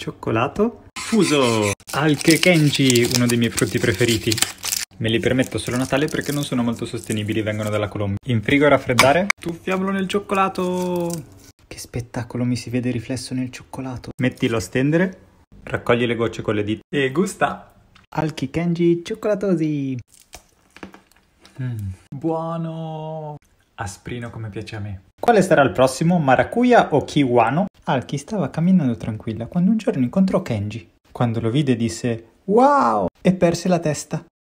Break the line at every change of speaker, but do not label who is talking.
cioccolato, fuso al kekenji, uno dei miei frutti preferiti. Me li permetto solo a Natale perché non sono molto sostenibili, vengono dalla Colombia. In frigo a raffreddare, tuffiamolo nel cioccolato! Che spettacolo mi si vede riflesso nel cioccolato. Mettilo a stendere, raccogli le gocce con le dita e gusta! Al kekenji cioccolatosi! Mm.
Buono! asprino come piace a me.
Quale sarà il prossimo, Maracuya o Kiwano? Alki stava camminando tranquilla quando un giorno incontrò Kenji. Quando lo vide disse Wow! e perse la testa.